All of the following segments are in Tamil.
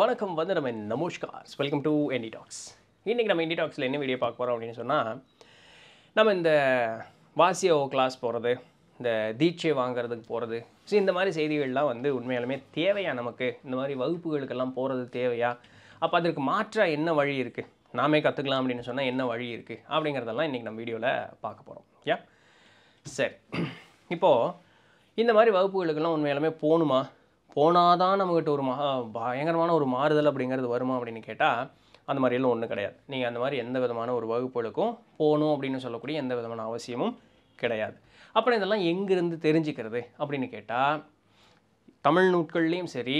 வணக்கம் வந்து நம்ம நமோஷ்கார் வெல்கம் டு என்டி டாக்ஸ் இன்றைக்கி நம்ம என்டி டாக்ஸில் என்ன வீடியோ பார்க்க போகிறோம் அப்படின்னு சொன்னால் நம்ம இந்த வாசியோ கிளாஸ் போகிறது இந்த தீட்சை வாங்குறதுக்கு போகிறது ஸோ இந்த மாதிரி செய்திகள்லாம் வந்து உண்மையாலுமே தேவையா நமக்கு இந்த மாதிரி வகுப்புகளுக்கெல்லாம் போகிறது தேவையா அப்போ அதற்கு மாற்றாக என்ன வழி இருக்குது நாமே கற்றுக்கலாம் அப்படின்னு சொன்னால் என்ன வழி இருக்குது அப்படிங்கிறதெல்லாம் இன்றைக்கி நம்ம வீடியோவில் பார்க்க போகிறோம் யா சரி இப்போது இந்த மாதிரி வகுப்புகளுக்கெல்லாம் உண்மையாலுமே போகணுமா போனால் தான் நம்மக்கிட்ட ஒரு மகா பயங்கரமான ஒரு மாறுதல் அப்படிங்கிறது வருமா அப்படின்னு கேட்டால் அந்த மாதிரியெல்லாம் ஒன்றும் கிடையாது நீங்கள் அந்த மாதிரி எந்த விதமான ஒரு வகுப்புகளுக்கும் போகணும் அப்படின்னு சொல்லக்கூடிய எந்த விதமான அவசியமும் கிடையாது அப்புறம் இதெல்லாம் எங்கேருந்து தெரிஞ்சுக்கிறது அப்படின்னு கேட்டால் தமிழ் நூட்கள்லேயும் சரி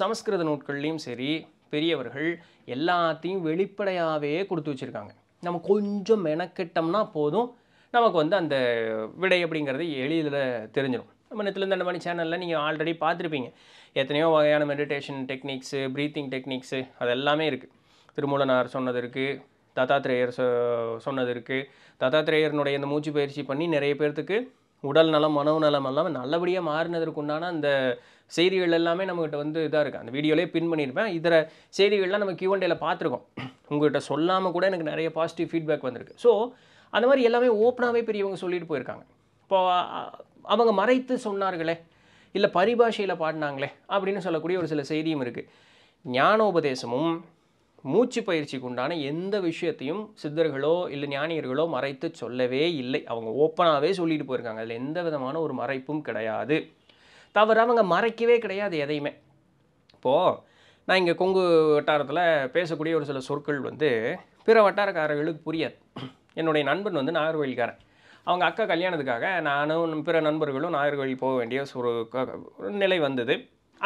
சமஸ்கிருத நூட்கள்லேயும் சரி பெரியவர்கள் எல்லாத்தையும் வெளிப்படையாகவே கொடுத்து வச்சுருக்காங்க நம்ம கொஞ்சம் மெனக்கெட்டோம்னா போதும் நமக்கு வந்து அந்த விடை அப்படிங்கிறது எளிதில் தெரிஞ்சிடும் நம்ம நேற்றுலேருந்து அந்த மாதிரி சேனலில் நீங்கள் ஆல்ரெடி பார்த்துருப்பீங்க எத்தனையோ வகையான மெடிடேஷன் டெக்னிக்ஸு ப்ரீத்திங் டெக்னிக்ஸு அது எல்லாமே இருக்குது திருமூலனார் சொன்னது இருக்குது தத்தாத்திரேயர் சொன்னது இருக்குது தத்தாத்திரேயர்னுடைய இந்த மூச்சு பயிற்சி பண்ணி நிறைய பேர்த்துக்கு உடல் நலம் மனவு நலம் எல்லாம் நல்லபடியாக மாறினதற்கு உண்டான அந்த செய்திகள் எல்லாமே நம்மகிட்ட வந்து இதாக இருக்குது அந்த வீடியோலேயே பின் பண்ணியிருப்பேன் இதர செய்திகள்லாம் நம்ம கியூஎன்டேல பார்த்துருக்கோம் உங்கள்கிட்ட சொல்லாமல் கூட எனக்கு நிறைய பாசிட்டிவ் ஃபீட்பேக் வந்திருக்கு ஸோ அந்த மாதிரி எல்லாமே ஓப்பனாகவே பெரியவங்க சொல்லிட்டு போயிருக்காங்க இப்போ அவங்க மறைத்து சொன்னார்களே இல்லை பரிபாஷையில் பாடினாங்களே அப்படின்னு சொல்லக்கூடிய ஒரு சில செய்தியும் இருக்குது ஞானோபதேசமும் மூச்சு பயிற்சிக்கு உண்டான எந்த விஷயத்தையும் சித்தர்களோ இல்லை ஞானியர்களோ மறைத்து சொல்லவே இல்லை அவங்க ஓப்பனாகவே சொல்லிட்டு போயிருக்காங்க அதில் எந்த விதமான ஒரு மறைப்பும் கிடையாது தவிர அவங்க மறைக்கவே கிடையாது எதையுமே இப்போது நான் இங்கே கொங்கு வட்டாரத்தில் பேசக்கூடிய ஒரு சில சொற்கள் வந்து பிற வட்டாரக்காரர்களுக்கு புரியாது என்னுடைய நண்பன் வந்து நாகர்கோயில்காரன் அவங்க அக்கா கல்யாணத்துக்காக நானும் பிற நண்பர்களும் நாகர்கோவில் போக வேண்டிய ஒரு நிலை வந்தது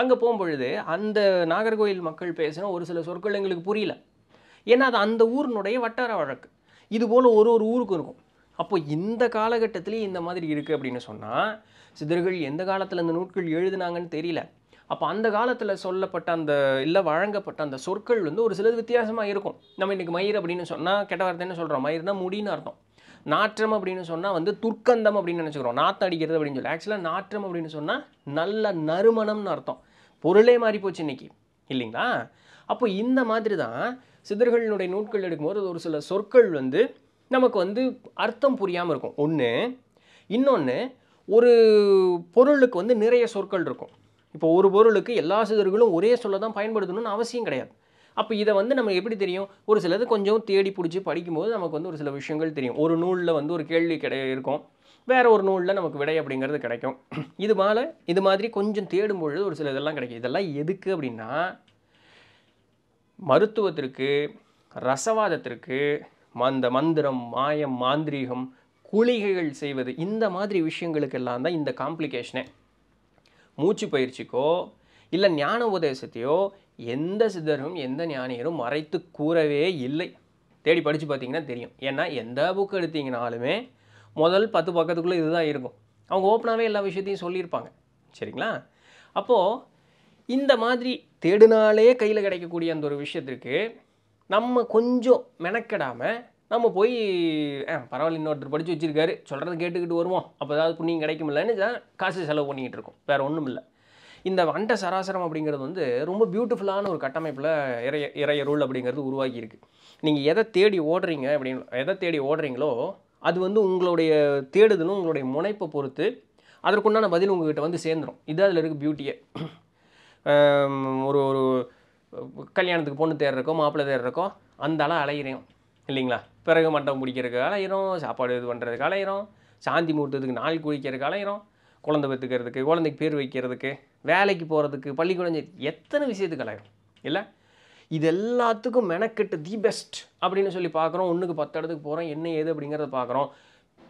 அங்கே போகும்பொழுது அந்த நாகர்கோவில் மக்கள் பேசின ஒரு சில சொற்கள் எங்களுக்கு புரியல ஏன்னா அது அந்த ஊரினுடைய வட்டார வழக்கு இது போல் ஒரு ஒரு ஊருக்கும் இருக்கும் அப்போ இந்த காலகட்டத்திலேயே இந்த மாதிரி இருக்குது அப்படின்னு சொன்னால் சிதர்கள் எந்த காலத்தில் அந்த நூட்கள் எழுதுனாங்கன்னு தெரியல அப்போ அந்த காலத்தில் சொல்லப்பட்ட அந்த இல்லை வழங்கப்பட்ட அந்த சொற்கள் வந்து ஒரு சிலது வித்தியாசமாக இருக்கும் நம்ம இன்றைக்கி மயிர் அப்படின்னு சொன்னால் கெட்ட வார்த்தைன்னு சொல்கிறோம் மயிர்னா முடின்னு அர்த்தம் நாற்றம் அப்படின்னு சொன்னால் வந்து துர்க்கந்தம் அப்படின்னு நினச்சிக்கிறோம் நாற்றம் அடிக்கிறது அப்படின்னு சொல்லி ஆக்சுவலாக நாற்றம் அப்படின்னு சொன்னால் நல்ல நறுமணம்னு அர்த்தம் பொருளே மாறி போச்சு இன்றைக்கி இல்லைங்களா அப்போ இந்த மாதிரி தான் சிதர்களினுடைய நூட்கள் எடுக்கும்போது ஒரு சில சொற்கள் வந்து நமக்கு வந்து அர்த்தம் புரியாமல் இருக்கும் ஒன்று இன்னொன்று ஒரு பொருளுக்கு வந்து நிறைய சொற்கள் இருக்கும் இப்போ ஒரு பொருளுக்கு எல்லா சிதர்களும் ஒரே சொல்ல தான் பயன்படுத்தணும்னு அவசியம் கிடையாது அப்போ இதை வந்து நமக்கு எப்படி தெரியும் ஒரு சிலது கொஞ்சம் தேடி பிடிச்சி படிக்கும்போது நமக்கு வந்து ஒரு சில விஷயங்கள் தெரியும் ஒரு நூலில் வந்து ஒரு கேள்வி கிடை இருக்கும் வேறு ஒரு நூலில் நமக்கு விடை அப்படிங்கிறது கிடைக்கும் இது இது மாதிரி கொஞ்சம் தேடும் பொழுது ஒரு சில இதெல்லாம் கிடைக்கும் இதெல்லாம் எதுக்கு அப்படின்னா மருத்துவத்திற்கு ரசவாதத்திற்கு அந்த மந்திரம் மாயம் மாந்திரீகம் குளிகைகள் செய்வது இந்த மாதிரி விஷயங்களுக்கெல்லாம் தான் இந்த காம்ப்ளிகேஷனே மூச்சு பயிற்சிக்கோ இல்லை ஞான உபதேசத்தையோ எந்த சித்தரும் எந்த ஞானியரும் மறைத்து கூறவே இல்லை தேடி படித்து பார்த்தீங்கன்னா தெரியும் ஏன்னா எந்த புக்கு எடுத்தீங்கனாலுமே முதல் பத்து பக்கத்துக்குள்ளே இதுதான் இருக்கும் அவங்க ஓப்பனாகவே எல்லா விஷயத்தையும் சொல்லியிருப்பாங்க சரிங்களா அப்போது இந்த மாதிரி தேடினாலே கையில் கிடைக்கக்கூடிய அந்த ஒரு விஷயத்திற்கு நம்ம கொஞ்சம் மெனக்கெடாமல் நம்ம போய் பரவாயில்ல இன்னொருத்தர் படித்து வச்சுருக்காரு சொல்கிறத கேட்டுக்கிட்டு வருவோம் அப்போ ஏதாவது புண்ணியம் கிடைக்குமில்லன்னு காசு செலவு பண்ணிக்கிட்டு இருக்கோம் வேறு ஒன்றும் இல்லை இந்த வண்ட சராசரம் அப்படிங்கிறது வந்து ரொம்ப பியூட்டிஃபுல்லான ஒரு கட்டமைப்பில் இறைய இறையருள் அப்படிங்கிறது உருவாகியிருக்கு நீங்கள் எதை தேடி ஓடுறீங்க அப்படின்னு எதை தேடி ஓடுறீங்களோ அது வந்து உங்களுடைய தேடுதலும் உங்களுடைய முனைப்பை பொறுத்து அதற்குண்டான பதில் உங்கள்கிட்ட வந்து சேர்ந்துடும் இது அதில் இருக்குது பியூட்டியே ஒரு ஒரு கல்யாணத்துக்கு பொண்ணு தேடுறக்கோ மாப்பிள்ளை தேடுறக்கோ அந்த அளவு அலையிறோம் இல்லைங்களா பிறகு மண்டபம் பிடிக்கிறதுக்கு அலையிறோம் சாப்பாடு இது பண்ணுறதுக்கு அலையிறோம் சாந்தி முகூர்த்தத்துக்கு நாள் குளிக்கிறதுக்கு அலையிறோம் குழந்தை பெற்றுக்கிறதுக்கு குழந்தைக்கு பேர் வைக்கிறதுக்கு வேலைக்கு போகிறதுக்கு பள்ளிக்கூடம் எத்தனை விஷயத்துக்கு அலையும் இல்லை இது எல்லாத்துக்கும் மெனக்கெட்டு தி பெஸ்ட் அப்படின்னு சொல்லி பார்க்குறோம் ஒன்றுக்கு பத்து இடத்துக்கு போகிறோம் என்ன ஏது அப்படிங்கிறத பார்க்குறோம்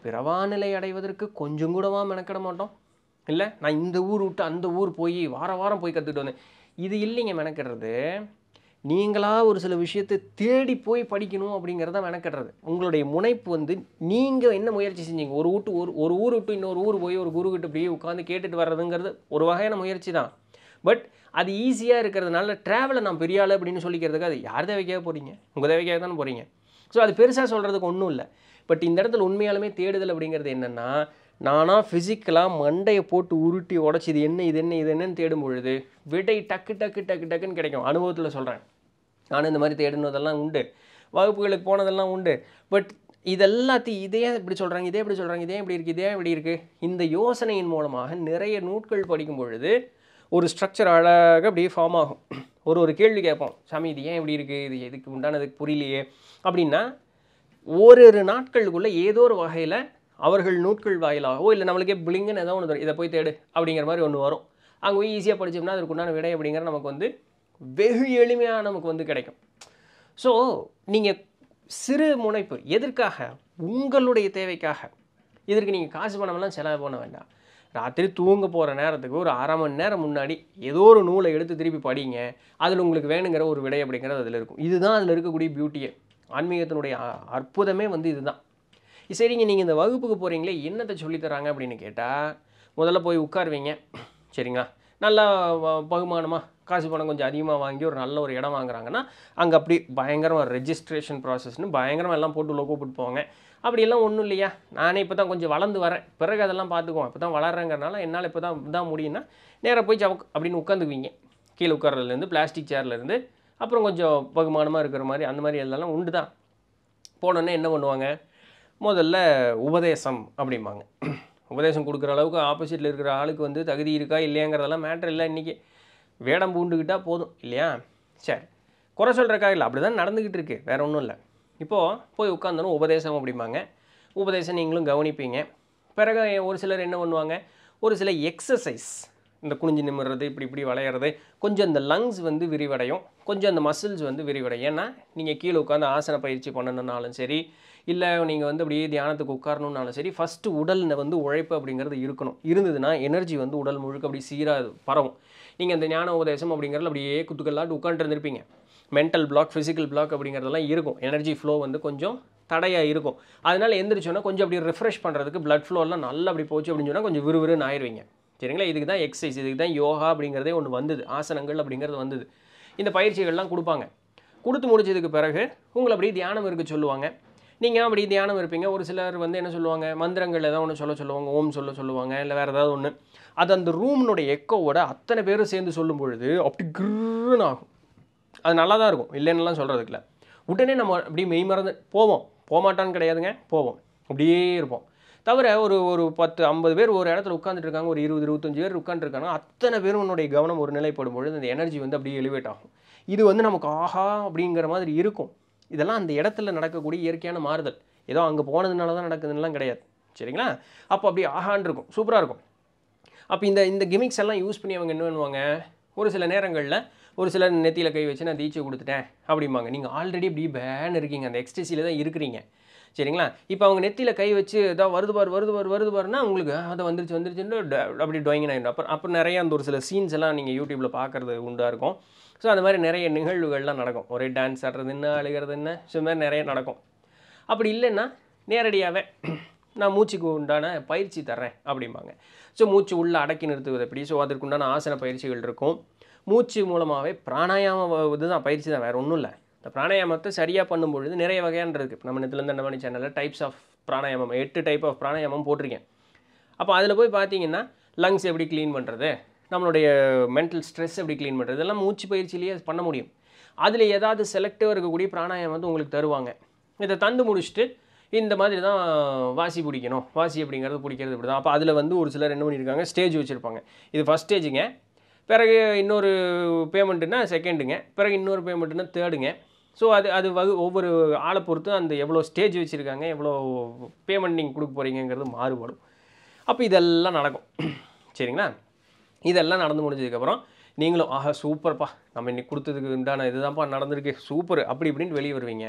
பிறவானிலை அடைவதற்கு கொஞ்சம் கூடவா மெனக்கிட மாட்டோம் இல்லை நான் இந்த ஊர் விட்டு அந்த ஊர் போய் வாரம் வாரம் போய் கற்றுக்கிட்டு வந்தேன் இது இல்லைங்க மெனக்கிடுறது நீங்களாக ஒரு சில விஷயத்தை தேடி போய் படிக்கணும் அப்படிங்கிறத மெனக்கட்டுறது உங்களுடைய முனைப்பு வந்து நீங்கள் என்ன முயற்சி செஞ்சீங்க ஒரு ஊட்டு ஒரு ஒரு ஊர் விட்டு இன்னொரு ஊர் போய் ஒரு குருக்கிட்ட அப்படியே உட்காந்து கேட்டுட்டு வர்றதுங்கிறது ஒரு வகையான முயற்சி தான் பட் அது ஈஸியாக இருக்கிறதுனால ட்ராவலை நான் பெரிய ஆள் அப்படின்னு சொல்லிக்கிறதுக்கு அது யார் தேவைக்காக போகிறீங்க உங்கள் தேவைக்காக தானே போகிறீங்க ஸோ அது பெருசாக சொல்கிறதுக்கு ஒன்றும் இல்லை பட் இந்த இடத்துல உண்மையாலுமே தேடுதல் அப்படிங்கிறது என்னென்னா நானாக ஃபிசிக்கலாக மண்டையை போட்டு உருட்டி உடச்சி இது என்ன இது என்ன இது என்னன்னு தேடும் பொழுது விடை டக்கு டக்கு டக்கு டக்குன்னு கிடைக்கும் அனுபவத்தில் சொல்கிறேன் நானும் இந்த மாதிரி தேடினதெல்லாம் உண்டு வகுப்புகளுக்கு போனதெல்லாம் உண்டு பட் இதெல்லாத்தையும் இதே இப்படி சொல்கிறாங்க இதே இப்படி சொல்கிறாங்க இதே இப்படி இருக்குது இதே இப்படி இருக்குது இந்த யோசனையின் மூலமாக நிறைய நூட்கள் படிக்கும் பொழுது ஒரு ஸ்ட்ரக்சர் அழகாக அப்படியே ஃபார்ம் ஆகும் ஒரு ஒரு கேள்வி கேட்போம் சாமி இது ஏன் இப்படி இருக்குது இது எதுக்கு உண்டானதுக்கு புரியலையே அப்படின்னா ஓரிரு நாட்களுக்குள்ளே ஏதோ ஒரு வகையில் அவர்கள் நூட்கள் வாயிலாகவோ இல்லை நம்மளுக்கே பிளிங்குன்னு ஏதோ ஒன்று இதை போய் தேடு அப்படிங்கிற மாதிரி ஒன்று வரும் அங்கே போய் ஈஸியாக படித்தோம்னா அதுக்கு உண்டான விடை அப்படிங்கிற நமக்கு வந்து வெகு எளிமையாக நமக்கு வந்து கிடைக்கும் ஸோ நீங்கள் சிறு முனைப்பு எதற்காக உங்களுடைய தேவைக்காக இதற்கு நீங்கள் காசு பணமெல்லாம் செலவு பண்ண வேண்டாம் ராத்திரி தூங்க போகிற நேரத்துக்கு ஒரு அரை மணி நேரம் முன்னாடி ஏதோ ஒரு நூலை எடுத்து திருப்பி படிங்க அதில் உங்களுக்கு வேணுங்கிற ஒரு விடை அப்படிங்கிறது அதில் இருக்கும் இதுதான் அதில் இருக்கக்கூடிய பியூட்டியே ஆன்மீகத்தினுடைய அற்புதமே வந்து இதுதான் சரிங்க நீங்கள் இந்த வகுப்புக்கு போகிறீங்களே என்னத்தை சொல்லித்தராங்க அப்படின்னு கேட்டால் முதல்ல போய் உட்காருவீங்க சரிங்களா நல்லா பகுமானமாக காசு பணம் கொஞ்சம் அதிகமாக வாங்கி ஒரு நல்ல ஒரு இடம் வாங்குறாங்கன்னா அங்கே அப்படி பயங்கரமாக ரெஜிஸ்ட்ரேஷன் ப்ராசஸ்னு பயங்கரமாக எல்லாம் போட்டு உள்ள கூப்பிட்டு போவாங்க அப்படியெல்லாம் ஒன்றும் இல்லையா நானே இப்போ தான் கொஞ்சம் வளர்ந்து வரேன் பிறகு அதெல்லாம் பார்த்துக்குவோம் இப்போ தான் வளர்றேங்கிறனால என்னால் இப்போ தான் தான் முடியும்னா நேராக போய் சவுக் அப்படின்னு உட்காந்துக்குவீங்க கீழே உட்காரலேருந்து பிளாஸ்டிக் சேர்லேருந்து அப்புறம் கொஞ்சம் பகுமானமாக இருக்கிற மாதிரி அந்த மாதிரி எல்லாம் உண்டு தான் போனோன்னே என்ன பண்ணுவாங்க முதல்ல உபதேசம் அப்படிம்பாங்க உபதேசம் கொடுக்குற அளவுக்கு ஆப்போசிட்டில் இருக்கிற ஆளுக்கு வந்து தகுதி இருக்கா இல்லையாங்கிறதெல்லாம் மேட்ரு இல்லை இன்றைக்கி வேடம் பூண்டுக்கிட்டால் போதும் இல்லையா சரி குறை சொல்கிறக்கா இல்லை அப்படி தான் நடந்துக்கிட்டு இருக்குது வேறு ஒன்றும் இல்லை இப்போது போய் உட்காந்தனும் உபதேசம் அப்படிம்பாங்க உபதேசம் நீங்களும் கவனிப்பீங்க பிறகு ஒரு சிலர் என்ன பண்ணுவாங்க ஒரு சில எக்ஸசைஸ் இந்த குனிஞ்சு நிமிடுறது இப்படி இப்படி வளையிறது கொஞ்சம் இந்த லங்ஸ் வந்து விரிவடையும் கொஞ்சம் அந்த மசில்ஸ் வந்து விரிவடையும் ஏன்னா நீங்கள் கீழே உட்காந்து ஆசன பயிற்சி பண்ணணுன்னாலும் சரி இல்லை நீங்கள் வந்து அப்படியே தியானத்துக்கு உட்காரணும்னாலும் சரி ஃபஸ்ட்டு உடலில் வந்து உழைப்பு அப்படிங்கிறது இருக்கணும் இருந்ததுன்னா எனர்ஜி வந்து உடல் முழுக்க அப்படி சீராக பரவும் நீங்கள் அந்த ஞான உபதேசம் அப்படிங்கிறது அப்படியே குத்துக்கல்லாட்டு உட்காந்துருந்துருப்பீங்க மென்டல் பிளாக் ஃபிசிக்கல் பிளாக் அப்படிங்கிறதெல்லாம் இருக்கும் எனர்ஜி ஃப்ளோ வந்து கொஞ்சம் தடையாக இருக்கும் அதனால் எந்திரிச்சோன்னா கொஞ்சம் அப்படி ரிஃப்ரெஷ் பண்ணுறதுக்கு பிளட் ஃப்ளோலாம் நல்லா அப்படி போச்சு அப்படின்னு சொன்னால் கொஞ்சம் விறுவிறுன்னு ஆயிடுவீங்க சரிங்களா இதுக்கு தான் எக்ஸசைஸ் இதுக்கு தான் யோகா அப்படிங்கிறதே ஒன்று வந்தது ஆசனங்கள் அப்படிங்கிறது வந்தது இந்த பயிற்சிகள்லாம் கொடுப்பாங்க கொடுத்து முடிச்சதுக்கு பிறகு உங்களை அப்படியே தியானம் இருக்க சொல்லுவாங்க நீங்கள் அப்படி தியானம் இருப்பீங்க ஒரு சிலர் வந்து என்ன சொல்லுவாங்க மந்திரங்கள் ஏதாவது ஒன்று சொல்ல சொல்லுவாங்க ஓம் சொல்ல சொல்லுவாங்க இல்லை வேறு ஏதாவது ஒன்று அது அந்த ரூம்னுடைய எக்கோவோட அத்தனை பேரும் சேர்ந்து சொல்லும் பொழுது அப்படி கிருன்னு ஆகும் அது நல்லா தான் இருக்கும் இல்லைன்னுலாம் சொல்கிறதுக்குல உடனே நம்ம அப்படியே மெய் மறந்து போவோம் போகமாட்டான்னு கிடையாதுங்க போவோம் அப்படியே இருப்போம் தவிர ஒரு ஒரு பத்து ஐம்பது பேர் ஒரு இடத்துல உட்காந்துட்டு இருக்காங்க ஒரு இருபது இருபத்தஞ்சு பேர் உட்காந்துருக்காங்க அத்தனை பேரும் உன்னுடைய கவனம் ஒரு நிலைப்படும் பொழுது அந்த எனர்ஜி வந்து அப்படியே எலிவேட் ஆகும் இது வந்து நமக்கு ஆஹா அப்படிங்கிற மாதிரி இருக்கும் இதெல்லாம் அந்த இடத்துல நடக்கக்கூடிய இயற்கையான மாறுதல் ஏதோ அங்கே போனதுனால தான் நடக்குதுன்னெலாம் கிடையாது சரிங்களா அப்போ அப்படி ஆஹான் இருக்கும் சூப்பராக இருக்கும் அப்போ இந்த இந்த கிமிக்ஸ் எல்லாம் யூஸ் பண்ணி அவங்க என்ன பண்ணுவாங்க ஒரு சில நேரங்களில் ஒரு சில நெத்தியில் கை வச்சு நான் தீச்சு கொடுத்துட்டேன் அப்படிம்பாங்க நீங்கள் ஆல்ரெடி இப்படி பேன் இருக்கீங்க அந்த எக்ஸ்டியில் தான் இருக்கிறீங்க சரிங்களா இப்போ அவங்க நெத்தியில் கை வச்சு ஏதாவது வருது பார் வருது பார் வருது பாருன்னா உங்களுக்கு அதை வந்துருச்சு வந்துருச்சுன்னு அப்படி ட்ராயிங் ஆகிடும் அப்புறம் அப்புறம் நிறையா அந்த ஒரு சில சீன்ஸ் எல்லாம் நீங்கள் யூடியூப்பில் பார்க்குறது உண்டாக இருக்கும் ஸோ அந்த மாதிரி நிறைய நிகழ்வுகள்லாம் நடக்கும் ஒரே டான்ஸ் ஆடுறது என்ன அழுகிறது என்ன ஸோ மாதிரி நிறைய நடக்கும் அப்படி இல்லைன்னா நேரடியாகவே நான் மூச்சுக்கு உண்டான பயிற்சி தர்றேன் அப்படிம்பாங்க ஸோ மூச்சு உள்ளே அடக்கி நிறுத்துவது எப்படி ஸோ அதற்கு உண்டான ஆசன பயிற்சிகள் இருக்கும் மூச்சு மூலமாகவே பிராணாயாமம் இதுதான் பயிற்சி தான் வேறு ஒன்றும் இல்லை இந்த பிராணாயாமத்தை சரியாக பண்ணும் பொழுது நிறைய வகையான இருக்குது நம்ம என்ன பண்ணி சேனலில் டைப்ஸ் ஆஃப் பிராணாயாமம் எட்டு டைப் ஆஃப் பிராணாயாமம் போட்டிருக்கேன் அப்போ அதில் போய் பார்த்தீங்கன்னா லங்ஸ் எப்படி க்ளீன் பண்ணுறது நம்மளுடைய மென்டல் ஸ்ட்ரெஸ் எப்படி க்ளீன் பண்ணுறது இதெல்லாம் மூச்சு பயிற்சியிலேயே பண்ண முடியும் அதில் ஏதாவது செலக்டிவாக இருக்கக்கூடிய பிராணாயம் வந்து உங்களுக்கு தருவாங்க இதை தந்து முடிச்சுட்டு இந்த மாதிரி தான் வாசி பிடிக்கணும் வாசி அப்படிங்கிறது பிடிக்கிறது இப்படி தான் அப்போ அதில் வந்து ஒரு சிலர் என்ன பண்ணியிருக்காங்க ஸ்டேஜ் வச்சுருப்பாங்க இது ஃபஸ்ட் ஸ்டேஜுங்க பிறகு இன்னொரு பேமெண்ட்டுன்னா செகண்டுங்க பிறகு இன்னொரு பேமெண்ட்டுன்னா தேர்டுங்க ஸோ அது அது வகு ஒவ்வொரு ஆளை பொறுத்து அந்த எவ்வளோ ஸ்டேஜ் வச்சுருக்காங்க எவ்வளோ பேமெண்ட் நீங்கள் கொடுக்க போகிறீங்கிறது மாறுபடும் அப்போ இதெல்லாம் நடக்கும் சரிங்களா இதெல்லாம் நடந்து முடிஞ்சதுக்கப்புறம் நீங்களும் ஆஹா சூப்பர்ப்பா நம்ம இன்னைக்கு கொடுத்ததுக்கு உண்டான இதுதான்ப்பா நடந்திருக்கு சூப்பர் அப்படி இப்படின்னு வெளியே வருவீங்க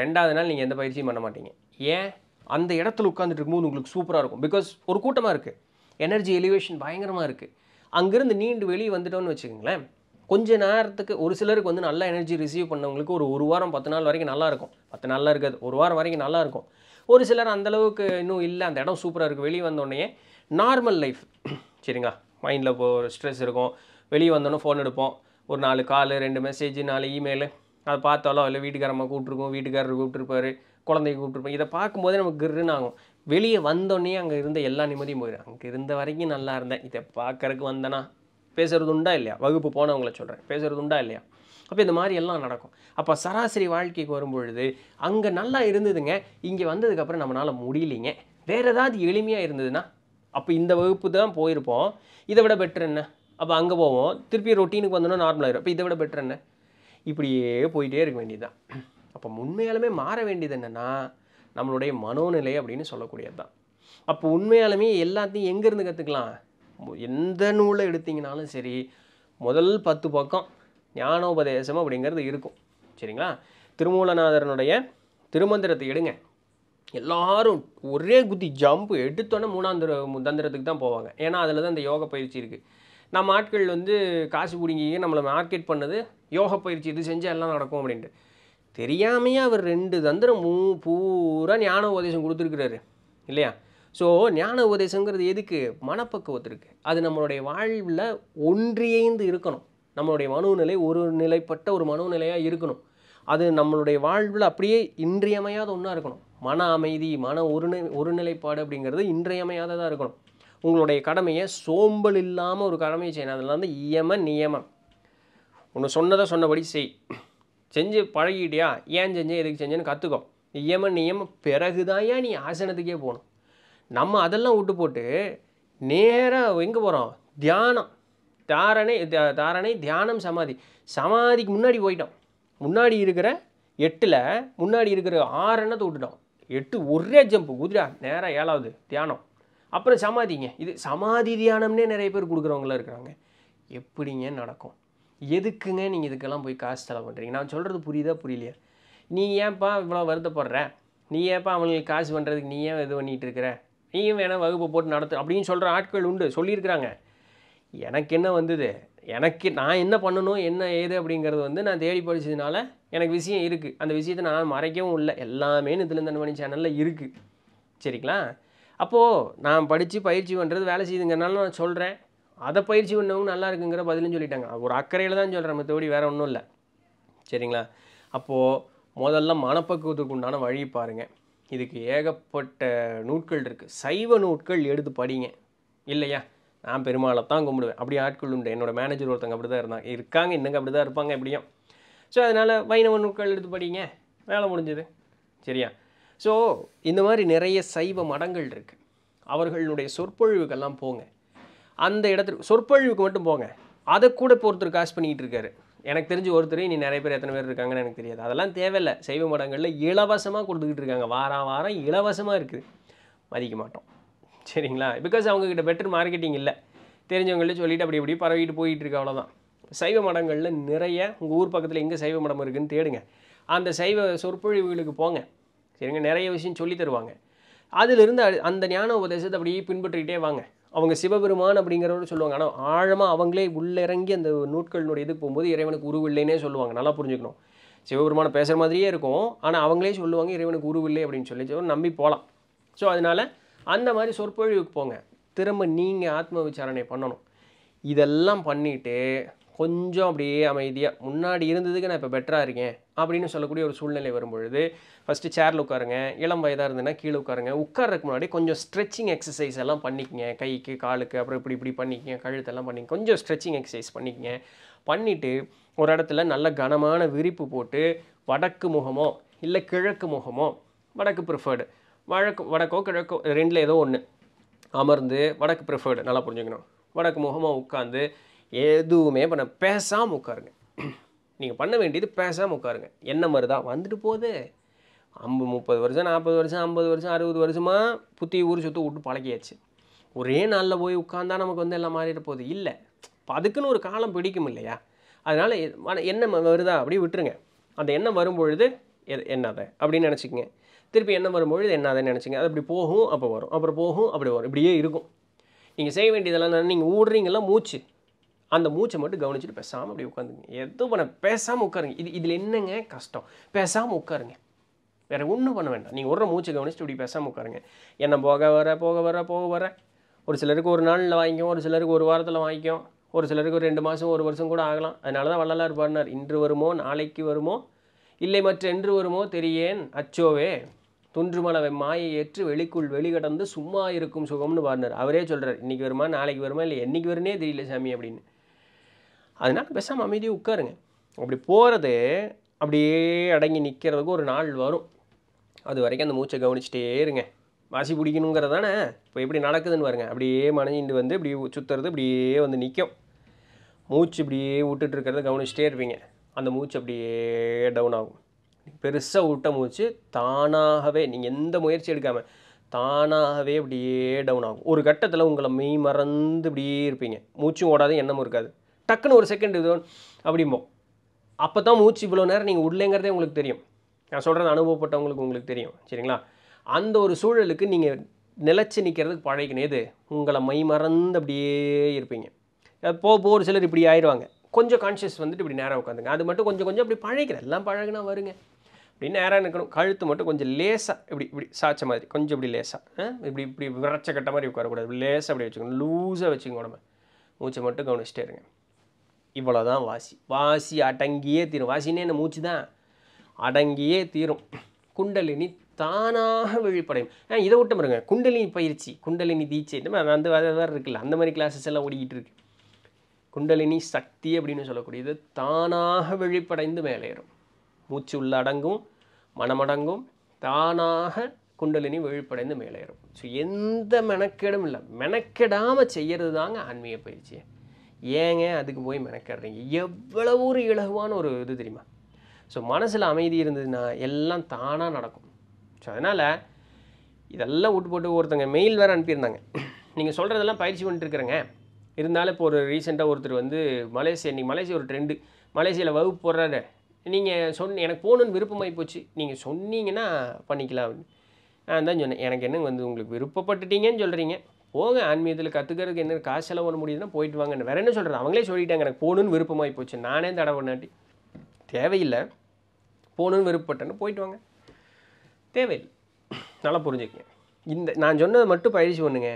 ரெண்டாவது நாள் நீங்கள் எந்த பயிற்சியும் பண்ண மாட்டீங்க ஏன் அந்த இடத்துல உட்காந்துட்டு இருக்கும்போது உங்களுக்கு சூப்பராக இருக்கும் பிகாஸ் ஒரு கூட்டமாக இருக்குது எனர்ஜி எலிவேஷன் பயங்கரமாக இருக்குது அங்கேருந்து நீண்டு வெளியே வந்துட்டோன்னு வச்சுக்கோங்களேன் கொஞ்ச நேரத்துக்கு ஒரு சிலருக்கு வந்து நல்லா எனர்ஜி ரிசீவ் பண்ணவங்களுக்கு ஒரு ஒரு வாரம் பத்து நாள் வரைக்கும் நல்லாயிருக்கும் பத்து நாளில் இருக்காது ஒரு வாரம் வரைக்கும் நல்லாயிருக்கும் ஒரு சிலர் அந்தளவுக்கு இன்னும் இல்லை அந்த இடம் சூப்பராக இருக்குது வெளியே வந்தோடனே நார்மல் லைஃப் சரிங்களா மைண்டில் இப்போ ஒரு ஸ்ட்ரெஸ் இருக்கும் வெளியே வந்தோன்னே ஃபோன் எடுப்போம் ஒரு நாலு கால் ரெண்டு மெசேஜ் நாலு இமெயில் அதை பார்த்தாலும் இல்லை வீட்டுக்காரம்மா கூப்பிட்ருக்கோம் வீட்டுக்காரர் கூப்பிட்டுருப்பாரு குழந்தைய கூப்பிட்ருப்போம் இதை பார்க்கும்போதே நமக்கு கிருன்னு ஆகும் வெளியே வந்தோடனே அங்கே இருந்த எல்லா நிம்மதியும் போயிடும் அங்கே இருந்த வரைக்கும் நல்லா இருந்தேன் இதை பார்க்குறதுக்கு வந்தேனா பேசுகிறது உண்டா இல்லையா வகுப்பு போனவங்கள சொல்கிறேன் பேசுகிறது உண்டா இல்லையா அப்போ இந்த மாதிரி எல்லாம் நடக்கும் அப்போ சராசரி வாழ்க்கைக்கு வரும்பொழுது அங்கே நல்லா இருந்ததுங்க இங்கே வந்ததுக்கப்புறம் நம்மளால் முடியலைங்க வேறு ஏதாவது எளிமையாக இருந்ததுன்னா அப்போ இந்த வகுப்பு தான் போயிருப்போம் இதை விட பெட்ரு என்ன அப்போ அங்கே போவோம் திருப்பி ரொட்டீனுக்கு நார்மலாக நார்மலாகிடும் இப்போ இதை விட பெட்ரு என்ன இப்படியே போயிட்டே இருக்க வேண்டியதுதான் அப்போ உண்மையாலுமே மாற வேண்டியது என்னென்னா நம்மளுடைய மனோநிலை அப்படின்னு சொல்லக்கூடியது தான் அப்போ உண்மையாலுமே எல்லாத்தையும் எங்கேருந்து கற்றுக்கலாம் எந்த நூலை எடுத்திங்கனாலும் சரி முதல் பத்து பக்கம் ஞானோபதேசம் அப்படிங்கிறது இருக்கும் சரிங்களா திருமூலநாதரனுடைய திருமந்திரத்தை எடுங்க எல்லாரும் ஒரே குதி ஜம்ப் எடுத்தோன்னே மூணாந்திர முந்தாந்திரத்துக்கு தான் போவாங்க ஏன்னா அதில் தான் இந்த யோகா பயிற்சி இருக்குது நம்ம ஆட்கள் வந்து காசு பிடிங்கி நம்மளை மார்க்கெட் பண்ணது யோக பயிற்சி இது செஞ்சால் எல்லாம் நடக்கும் அப்படின்ட்டு தெரியாமையே அவர் ரெண்டு தந்திரம் மூ பூரா ஞான உபதேசம் கொடுத்துருக்குறாரு இல்லையா ஸோ ஞான உபதேசங்கிறது எதுக்கு மனப்பக்குவத்திற்கு அது நம்மளுடைய வாழ்வில் ஒன்றியைந்து இருக்கணும் நம்மளுடைய மனோநிலை ஒரு நிலைப்பட்ட ஒரு மனோநிலையாக இருக்கணும் அது நம்மளுடைய வாழ்வில் அப்படியே இன்றியமையாத ஒன்றா இருக்கணும் மன அமைதி மன ஒருநிலை ஒருநிலைப்பாடு அப்படிங்கிறது இன்றியமையாததாக இருக்கணும் உங்களுடைய கடமையை சோம்பல் இல்லாமல் ஒரு கடமையை செய்யணும் அதில் வந்து இயம நியமம் ஒன்று சொன்னதை சொன்னபடி செய் செஞ்சு பழகிட்டியா ஏன் செஞ்சேன் எதுக்கு செஞ்சேன்னு கற்றுக்கோ இயம நியமம் பிறகுதான் ஏன் நீ ஆசனத்துக்கே போகணும் நம்ம அதெல்லாம் விட்டு போட்டு நேராக எங்கே போகிறோம் தியானம் தாரணை தாரணை தியானம் சமாதி சமாதிக்கு முன்னாடி போயிட்டோம் முன்னாடி இருக்கிற எட்டில் முன்னாடி இருக்கிற ஆறு எண்ணத்தை விட்டுட்டோம் எட்டு ஒரே ஜம்ப் குதிரா நேராக ஏழாவது தியானம் அப்புறம் சமாதிங்க இது சமாதி தியானம்னே நிறைய பேர் கொடுக்குறவங்களாம் இருக்கிறாங்க எப்படிங்க நடக்கும் எதுக்குங்க நீங்கள் இதுக்கெல்லாம் போய் காசு செலவு பண்ணுறீங்க நான் சொல்கிறது புரியுதா புரியலையா நீ ஏன்ப்பா இவ்வளோ வருத்தப்படுற நீ ஏன்ப்பா அவங்களுக்கு காசு பண்ணுறதுக்கு நீ ஏன் இது பண்ணிகிட்டு இருக்கிற நீயும் வேணால் வகுப்பை போட்டு நடத்து அப்படின்னு சொல்கிற ஆட்கள் உண்டு சொல்லியிருக்கிறாங்க எனக்கு என்ன வந்தது எனக்கு நான் என்ன பண்ணணும் என்ன ஏது அப்படிங்கிறது வந்து நான் தேடி படித்ததுனால எனக்கு விஷயம் இருக்குது அந்த விஷயத்தை நான் மறைக்கவும் இல்லை எல்லாமே இதில் இந்த மணி சேனலில் இருக்குது சரிங்களா அப்போது நான் படித்து பயிற்சி பண்ணுறது வேலை செய்யுதுங்கிறனால நான் சொல்கிறேன் அதை பயிற்சி பண்ணவங்க நல்லா இருக்குங்கிற பதிலும் சொல்லிட்டாங்க ஒரு அக்கறையில் தான் சொல்கிறேன் மற்றபடி வேறு ஒன்றும் இல்லை சரிங்களா அப்போது முதல்ல மனப்பக்குவத்துக்கு உண்டான வழி பாருங்கள் இதுக்கு ஏகப்பட்ட நூட்கள் இருக்குது சைவ நூட்கள் எடுத்து படிங்க இல்லையா நான் பெருமாளை தான் கும்பிடுவேன் அப்படி ஆட்கள் உண்டு என்னோடய மேனேஜர் ஒருத்தங்க அப்படி தான் இருந்தாங்க இருக்காங்க இன்னங்க அப்படி தான் இருப்பாங்க எப்படியும் ஸோ அதனால் வைணவ நூட்கள் எடுத்து படிங்க வேலை முடிஞ்சது சரியா ஸோ இந்த மாதிரி நிறைய சைவ மடங்கள் இருக்குது அவர்களுடைய சொற்பொழிவுக்கெல்லாம் போங்க அந்த இடத்துக்கு சொற்பொழிவுக்கு மட்டும் போங்க அதை கூட இப்போ ஒருத்தர் காசு பண்ணிக்கிட்டு இருக்காரு எனக்கு தெரிஞ்சு ஒருத்தர் இனி நிறைய பேர் எத்தனை பேர் இருக்காங்கன்னு எனக்கு தெரியாது அதெல்லாம் தேவையில்லை சைவ மடங்களில் இலவசமாக கொடுத்துக்கிட்டு இருக்காங்க வாரம் வாரம் இலவசமாக இருக்குது மதிக்க மாட்டோம் சரிங்களா பிகாஸ் அவங்கக்கிட்ட பெட்டர் மார்க்கெட்டிங் இல்லை தெரிஞ்சவங்கள்ட்ட சொல்லிவிட்டு அப்படி இப்படி பரவிட்டு போயிட்டு இருக்க அவ்வளோதான் சைவ மடங்களில் நிறைய உங்கள் ஊர் பக்கத்தில் எங்கே சைவ மடம் இருக்குதுன்னு தேடுங்க அந்த சைவ சொற்பொழிவுகளுக்கு போங்க சரிங்க நிறைய விஷயம் சொல்லி தருவாங்க அதிலிருந்து அந்த ஞான உபதேசத்தை அப்படியே பின்பற்றிக்கிட்டே வாங்க அவங்க சிவபெருமான் அப்படிங்கிறவங்க சொல்லுவாங்க ஆனால் ஆழமாக அவங்களே உள்ளிறங்கி அந்த நூட்களினுடைய இதுக்கு போகும்போது இறைவனுக்கு உருவில்லைன்னே சொல்லுவாங்க நல்லா புரிஞ்சுக்கணும் சிவபெருமானை பேசுகிற மாதிரியே இருக்கும் ஆனால் அவங்களே சொல்லுவாங்க இறைவனுக்கு உருவில்லை அப்படின்னு சொல்லி சொல்லி நம்பி போகலாம் ஸோ அதனால் அந்த மாதிரி சொற்பொழிவுக்கு போங்க திரும்ப நீங்கள் ஆத்ம விசாரணை பண்ணணும் இதெல்லாம் பண்ணிவிட்டு கொஞ்சம் அப்படியே அமைதியாக முன்னாடி இருந்ததுக்கு நான் இப்போ பெட்டராக இருக்கேன் அப்படின்னு சொல்லக்கூடிய ஒரு சூழ்நிலை வரும்பொழுது ஃபஸ்ட்டு சேரில் உட்காருங்க இளம் வயதாக இருந்ததுன்னா கீழே உட்காருங்க உட்கார்றதுக்கு முன்னாடி கொஞ்சம் ஸ்ட்ரெச்சிங் எக்ஸசைஸ் எல்லாம் பண்ணிக்கங்க கைக்கு காலுக்கு அப்புறம் இப்படி இப்படி பண்ணிக்கங்க கழுத்தெல்லாம் பண்ணி கொஞ்சம் ஸ்ட்ரெச்சிங் எக்ஸசைஸ் பண்ணிக்கங்க பண்ணிவிட்டு ஒரு இடத்துல நல்ல கனமான விரிப்பு போட்டு வடக்கு முகமோ இல்லை கிழக்கு முகமோ வடக்கு ப்ரிஃபர்டு வழக்கு வடக்கோ கிழக்கோ ரெண்டில் ஏதோ ஒன்று அமர்ந்து வடக்கு ப்ரிஃபர்டு நல்லா புரிஞ்சுக்கணும் வடக்கு முகமாக உட்காந்து எதுவுமே பண்ண பேசாமல் உட்காருங்க நீங்கள் பண்ண வேண்டியது பேசாமல் உட்காருங்க என்ன மாதிரி தான் வந்துட்டு போகுது ஐம்பது முப்பது வருஷம் நாற்பது வருஷம் ஐம்பது வருஷம் அறுபது வருஷமாக புத்தி ஊர் சுற்று விட்டு பழகியாச்சு ஒரே நாளில் போய் உட்காந்தா நமக்கு வந்து எல்லாம் மாறிட போகுது இல்லை அதுக்குன்னு ஒரு காலம் பிடிக்கும் இல்லையா அதனால் என்ன வருதா அப்படியே விட்டுருங்க அந்த எண்ணம் வரும்பொழுது என்ன அதை அப்படின்னு நினச்சிக்கங்க திருப்பி என்ன வரும்பொழுது என்ன அதை நினச்சிங்க அது அப்படி போகும் அப்போ வரும் அப்புறம் போகும் அப்படி வரும் இப்படியே இருக்கும் நீங்கள் செய்ய வேண்டியதெல்லாம் நீங்கள் ஓடுறீங்களா மூச்சு அந்த மூச்சை மட்டும் கவனிச்சுட்டு பேசாமல் அப்படி உட்காந்துங்க எதுவும் பண்ண பேசாமல் உட்காருங்க இது இதில் என்னங்க கஷ்டம் பேசாமல் உட்காருங்க வேறு ஒன்றும் பண்ண வேண்டாம் நீங்கள் ஒரு மூச்சை கவனிச்சுட்டு இப்படி பேசாமல் உட்காருங்க என்ன போக வர போக வர போக வர ஒரு சிலருக்கு ஒரு நாளில் வாங்கிக்கும் ஒரு சிலருக்கு ஒரு வாரத்தில் வாங்கிக்கும் ஒரு சிலருக்கு ஒரு ரெண்டு மாதம் ஒரு வருஷம் கூட ஆகலாம் அதனால தான் வள்ளலார் பாடினார் இன்று வருமோ நாளைக்கு வருமோ இல்லை மற்ற என்று வருமோ தெரியேன் அச்சோவே துன்றுமனவை மாயை ஏற்று வெளிக்குள் வெளிகடந்து சும்மா இருக்கும் சுகம்னு பாருனார் அவரே சொல்கிறார் இன்றைக்கி வருமா நாளைக்கு வருமா இல்லை என்றைக்கு வருனே தெரியல சாமி அப்படின்னு அதனால் பேசாமல் அமைதியாக உட்காருங்க அப்படி போகிறது அப்படியே அடங்கி நிற்கிறதுக்கு ஒரு நாள் வரும் அது வரைக்கும் அந்த மூச்சை கவனிச்சிட்டே இருங்க வாசி பிடிக்கணுங்கிறதானே இப்போ எப்படி நடக்குதுன்னு பாருங்க அப்படியே மனைஞ்சிட்டு வந்து இப்படி சுற்றுறது இப்படியே வந்து நிற்கும் மூச்சு இப்படியே விட்டுட்டு இருக்கிறத கவனிச்சிட்டே இருப்பீங்க அந்த மூச்சு அப்படியே டவுன் ஆகும் பெருசாக ஊட்டம் வச்சு தானாகவே நீங்கள் எந்த முயற்சி எடுக்காமல் தானாகவே அப்படியே டவுன் ஆகும் ஒரு கட்டத்தில் உங்களை மெய் மறந்து இப்படியே இருப்பீங்க மூச்சும் ஓடாது எண்ணமும் இருக்காது டக்குன்னு ஒரு செகண்ட் இது அப்படிம்போம் அப்போ தான் மூச்சு இவ்வளோ நேரம் நீங்கள் உள்ளேங்கிறதே உங்களுக்கு தெரியும் நான் சொல்கிறது அனுபவப்பட்டவங்களுக்கு உங்களுக்கு தெரியும் சரிங்களா அந்த ஒரு சூழலுக்கு நீங்கள் நிலச்சி நிற்கிறதுக்கு பழகிக்கணும் எது உங்களை மை மறந்து அப்படியே இருப்பீங்க போக போக ஒரு சிலர் இப்படி ஆயிடுவாங்க கொஞ்சம் கான்ஷியஸ் வந்துட்டு இப்படி நேராக உட்காந்துங்க அது மட்டும் கொஞ்சம் கொஞ்சம் அப்படி பழகிக்கிறேன் எல்லாம் பழகினா வருங்க இப்படி நேராக நிற்கணும் கழுத்து மட்டும் கொஞ்சம் லேசாக இப்படி இப்படி சாய்ச்ச மாதிரி கொஞ்சம் இப்படி லேசாக இப்படி இப்படி விரச்ச கட்ட மாதிரி உட்காரக்கூடாது லேசாக அப்படி வச்சுக்கணும் லூஸாக வச்சுக்கோங்க உடம்பு மூச்சை மட்டும் கவனிச்சிட்டே இருங்க இவ்வளோ தான் வாசி வாசி அடங்கியே தீரும் வாசினே என்ன மூச்சு தான் அடங்கியே தீரும் குண்டலினி தானாக விழிப்படையும் ஆ இதை விட்டு பாருங்க குண்டலினி பயிற்சி குண்டலினி தீட்சை இந்த மாதிரி அந்த வேறு வேறு இருக்குல்ல அந்த மாதிரி கிளாஸஸ் எல்லாம் ஓடிக்கிட்டு இருக்கு குண்டலினி சக்தி அப்படின்னு சொல்லக்கூடியது தானாக வெளிப்படைந்து மேலேறும் மூச்சு உள்ள அடங்கும் மனமடங்கும் தானாக குண்டலினி விழிப்படைந்து மேலேறும் ஸோ எந்த மெனக்கெடும் இல்லை மெனக்கெடாமல் செய்கிறது தாங்க ஆன்மீக பயிற்சியை ஏங்க அதுக்கு போய் மெனக்கெடுறீங்க எவ்வளவு ஒரு இலகுவான ஒரு இது தெரியுமா ஸோ மனசில் அமைதி இருந்ததுன்னா எல்லாம் தானாக நடக்கும் ஸோ அதனால் இதெல்லாம் விட்டு போட்டு ஒருத்தங்க மெயில் வேறு அனுப்பியிருந்தாங்க நீங்கள் சொல்கிறதெல்லாம் பயிற்சி பண்ணிட்டு இருக்கிறேங்க இருந்தாலும் இப்போ ஒரு ரீசெண்டாக ஒருத்தர் வந்து மலேசியா இன்றைக்கி மலேசியா ஒரு ட்ரெண்டு மலேசியாவில் வகுப்பு போடுறாரு நீங்கள் சொன்ன எனக்கு போகணுன்னு விருப்பமாகி போச்சு நீங்கள் சொன்னீங்கன்னா பண்ணிக்கலாம் அப்படின்னு நான் தான் சொன்னேன் எனக்கு என்ன வந்து உங்களுக்கு விருப்பப்பட்டுட்டீங்கன்னு சொல்கிறீங்க போங்க ஆன்மீகத்தில் கற்றுக்கிறதுக்கு என்ன காசு செலவு பண்ண முடியுதுன்னா போயிட்டு வாங்கன்னு வேறு என்ன சொல்கிறேன் அவங்களே சொல்லிட்டாங்க எனக்கு போகணுன்னு விருப்பமாகி போச்சு நானே தடவை நாட்டி தேவையில்லை போகணுன்னு விருப்பப்பட்டேன்னு போயிட்டு வாங்க தேவையில்லை நல்லா புரிஞ்சுக்கங்க இந்த நான் சொன்னதை மட்டும் பயிற்சி பண்ணுங்க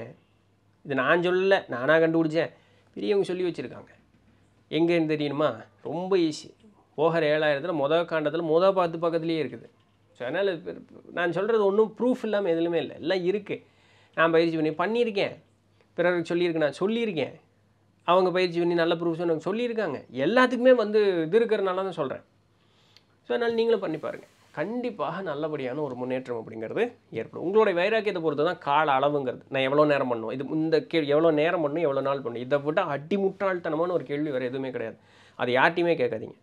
இது நான் சொல்லலை நானாக கண்டுபிடிச்சேன் பெரியவங்க சொல்லி வச்சுருக்காங்க எங்கேன்னு தெரியணுமா ரொம்ப ஈஸி ஓஹர் ஏழாயிரத்தில் மொதல் காண்டத்தில் மொதல் பத்து பக்கத்துலேயே இருக்குது ஸோ அதனால் நான் சொல்கிறது ஒன்றும் ப்ரூஃப் இல்லாமல் எதுலையுமே இல்லை எல்லாம் இருக்குது நான் பயிற்சி பண்ணி பண்ணியிருக்கேன் பிறருக்கு சொல்லியிருக்கேன் நான் சொல்லியிருக்கேன் அவங்க பயிற்சி பண்ணி நல்ல ப்ரூஃப் சொன்னாங்க சொல்லியிருக்காங்க எல்லாத்துக்குமே வந்து இது இருக்கிறனால தான் சொல்கிறேன் ஸோ அதனால் நீங்களும் பண்ணி பாருங்கள் கண்டிப்பாக நல்லபடியான ஒரு முன்னேற்றம் அப்படிங்கிறது ஏற்படும் உங்களுடைய வைராக்கியத்தை பொறுத்து தான் கால அளவுங்கிறது நான் எவ்வளோ நேரம் பண்ணும் இது இந்த கேள்வி எவ்வளோ நேரம் பண்ணும் எவ்வளோ நாள் பண்ணும் இதை விட்டு அடிமுட்டாள்தனமான ஒரு கேள்வி வேறு எதுவுமே கிடையாது அது யார்ட்டையுமே கேட்காதீங்க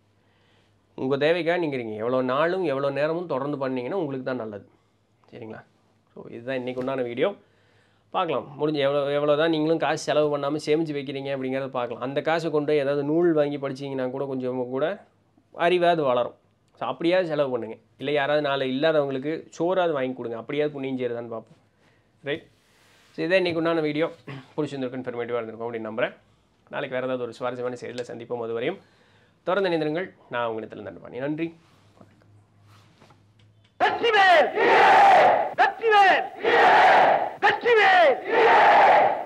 உங்கள் தேவைக்காக நீங்கள் இருங்க எவ்வளோ நாளும் எவ்வளோ நேரமும் தொடர்ந்து பண்ணிங்கன்னா உங்களுக்கு தான் நல்லது சரிங்களா ஸோ இதுதான் இன்றைக்கு உண்டான வீடியோ பார்க்கலாம் முடிஞ்ச எவ்வளோ எவ்வளோ தான் நீங்களும் காசு செலவு பண்ணாமல் சேமித்து வைக்கிறீங்க அப்படிங்கிறத பார்க்கலாம் அந்த காசை கொண்டு ஏதாவது நூல் வாங்கி படிச்சிங்கன்னா கூட கொஞ்சம் கூட அறிவாது வளரும் ஸோ அப்படியாவது செலவு பண்ணுங்கள் இல்லை யாராவது நாளை இல்லாதவங்களுக்கு சோறாவது வாங்கி கொடுங்க அப்படியாவது புண்ணியம் செய்கிறதான்னு பார்ப்போம் ரைட் ஸோ இதான் இன்றைக்கு உண்டான வீடியோ பிடிச்சிருந்துருக்கும் இன்ஃபர்மேட்டிவாக இருந்திருக்கும் அப்படின்னு நம்புகிறேன் நாளைக்கு வேறு ஏதாவது ஒரு சுவாரஸ்யமான செயலில் சந்திப்போம் அதுவரையும் வரையும் தொடர்ந்து நினைந்திருங்கள் நான் உங்களிடத்தில் நண்பானி நன்றி வெற்றிவேல் வெற்றி வெற்றிவேல்